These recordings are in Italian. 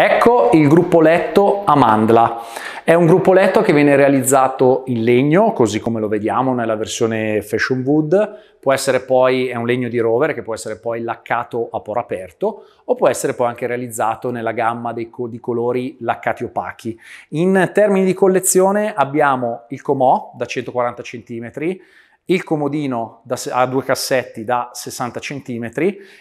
Ecco il gruppoletto a mandla. È un gruppoletto che viene realizzato in legno, così come lo vediamo nella versione Fashion Wood. Può essere poi, è un legno di rover che può essere poi laccato a poro aperto o può essere poi anche realizzato nella gamma dei, di colori laccati opachi. In termini di collezione abbiamo il comò da 140 cm, il comodino da, a due cassetti da 60 cm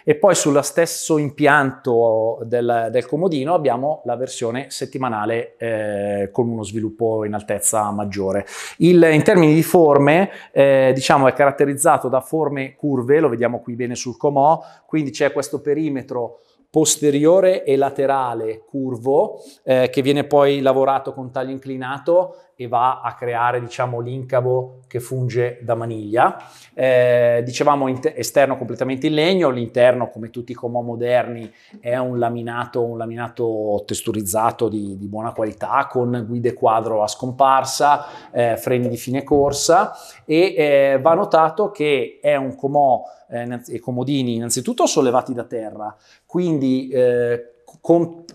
e poi sullo stesso impianto del, del comodino abbiamo la versione settimanale eh, con uno sviluppo in altezza maggiore. Il, in termini di forme, eh, diciamo è caratterizzato da forme curve, lo vediamo qui bene sul comò, quindi c'è questo perimetro posteriore e laterale curvo eh, che viene poi lavorato con taglio inclinato e va a creare diciamo l'incavo che funge da maniglia. Eh, dicevamo esterno completamente in legno, l'interno come tutti i comò moderni è un laminato, un laminato testurizzato di, di, buona qualità con guide quadro a scomparsa, eh, freni di fine corsa e eh, va notato che è un comò eh, e comodini innanzitutto sollevati da terra, quindi di eh, con,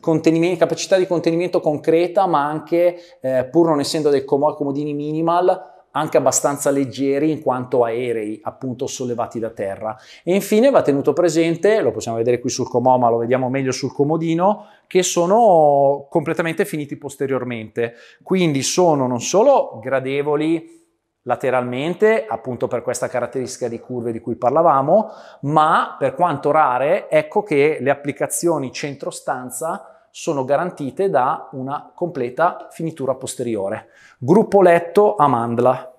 capacità di contenimento concreta, ma anche, eh, pur non essendo dei comodini minimal, anche abbastanza leggeri in quanto aerei, appunto sollevati da terra. E infine va tenuto presente, lo possiamo vedere qui sul comò, ma lo vediamo meglio sul comodino, che sono completamente finiti posteriormente. Quindi sono non solo gradevoli, lateralmente, appunto per questa caratteristica di curve di cui parlavamo, ma per quanto rare, ecco che le applicazioni centro-stanza sono garantite da una completa finitura posteriore. Gruppo letto a mandla.